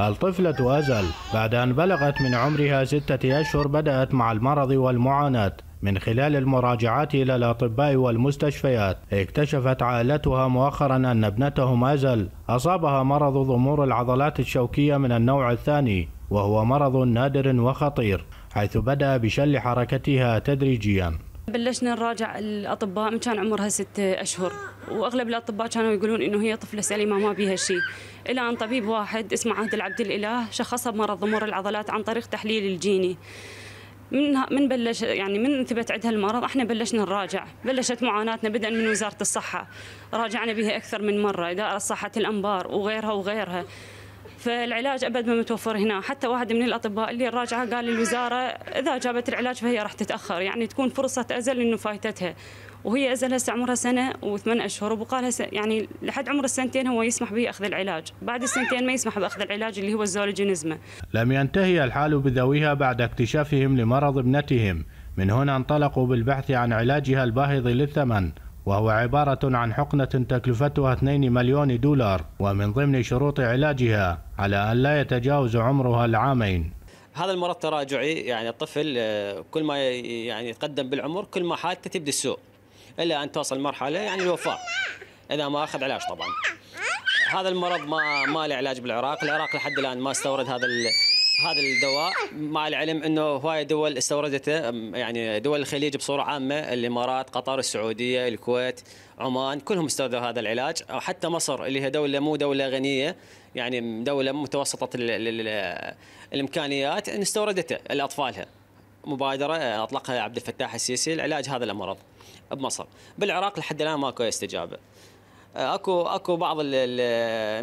الطفلة أزل بعد أن بلغت من عمرها ستة أشهر بدأت مع المرض والمعاناة من خلال المراجعات إلى الأطباء والمستشفيات اكتشفت عائلتها مؤخرا أن ابنتهم أزل أصابها مرض ضمور العضلات الشوكية من النوع الثاني وهو مرض نادر وخطير حيث بدأ بشل حركتها تدريجيا بلشنا نراجع الاطباء من كان عمرها ست اشهر واغلب الاطباء كانوا يقولون انه هي طفله سليمه ما بيها شيء الى ان طبيب واحد اسمه عهد العبد الاله شخصها بمرض ضمور العضلات عن طريق تحليل الجيني من من بلش يعني من ثبت عندها المرض احنا بلشنا نراجع، بلشت معاناتنا بدءا من وزاره الصحه، راجعنا بها اكثر من مره، اداره صحه الانبار وغيرها وغيرها، فالعلاج ابد ما متوفر هنا حتى واحد من الاطباء اللي راجعه قال للوزاره اذا جابت العلاج فهي راح تتاخر يعني تكون فرصه ازل انه فايتتها وهي ازل هسه عمرها سنه وثمان اشهر وبقالها يعني لحد عمر السنتين هو يسمح به اخذ العلاج، بعد السنتين ما يسمح باخذ العلاج اللي هو الزولوجينزما. لم ينتهي الحال بذويها بعد اكتشافهم لمرض ابنتهم، من هنا انطلقوا بالبحث عن علاجها الباهظ للثمن وهو عبارة عن حقنة تكلفتها 2 مليون دولار ومن ضمن شروط علاجها على أن لا يتجاوز عمرها العامين هذا المرض تراجعي يعني الطفل آه، كل ما يعني يتقدم بالعمر كل ما حالته تبدا السوء إلا أن توصل مرحلة يعني الوفاة إذا ما أخذ علاج طبعا هذا المرض ما ما له علاج بالعراق، العراق لحد الان ما استورد هذا هذا الدواء مع العلم انه هواي دول استوردته يعني دول الخليج بصوره عامه الامارات، قطر، السعوديه، الكويت، عمان كلهم استوردوا هذا العلاج او حتى مصر اللي هي دوله مو دوله غنيه يعني دوله متوسطه الـ الـ الـ الامكانيات ان استوردته لاطفالها. مبادره اطلقها عبد الفتاح السيسي لعلاج هذا المرض بمصر، بالعراق لحد الان ماكو استجابه. اكو اكو بعض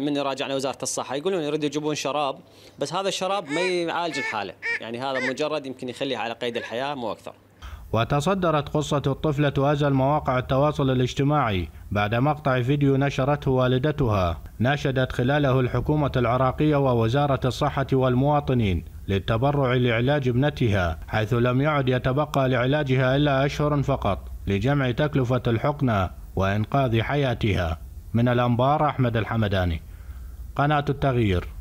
من يراجعنا وزاره الصحه يقولون يريدوا يجيبون شراب بس هذا الشراب ما يعالج الحاله يعني هذا مجرد يمكن يخليها على قيد الحياه مو اكثر وتصدرت قصة الطفلة أجل مواقع التواصل الاجتماعي بعد مقطع فيديو نشرته والدتها ناشدت خلاله الحكومة العراقية ووزارة الصحة والمواطنين للتبرع لعلاج ابنتها حيث لم يعد يتبقى لعلاجها إلا أشهر فقط لجمع تكلفة الحقنة وإنقاذ حياتها من الأنبار أحمد الحمداني قناة التغيير